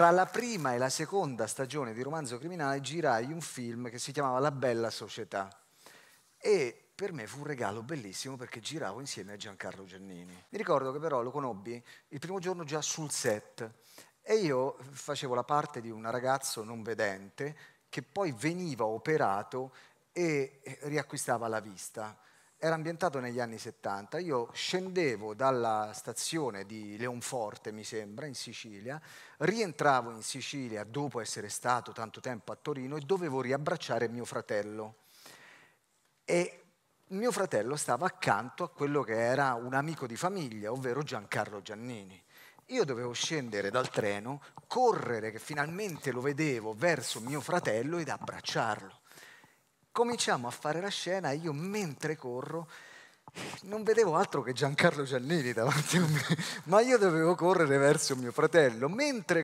Tra la prima e la seconda stagione di Romanzo Criminale girai un film che si chiamava La Bella Società e per me fu un regalo bellissimo perché giravo insieme a Giancarlo Giannini. Mi ricordo che però lo conobbi il primo giorno già sul set e io facevo la parte di un ragazzo non vedente che poi veniva operato e riacquistava la vista era ambientato negli anni 70. Io scendevo dalla stazione di Leonforte, mi sembra, in Sicilia, rientravo in Sicilia dopo essere stato tanto tempo a Torino e dovevo riabbracciare mio fratello. E mio fratello stava accanto a quello che era un amico di famiglia, ovvero Giancarlo Giannini. Io dovevo scendere dal treno, correre, che finalmente lo vedevo, verso mio fratello ed abbracciarlo. Cominciamo a fare la scena e io mentre corro non vedevo altro che Giancarlo Giannini davanti a me, ma io dovevo correre verso mio fratello. Mentre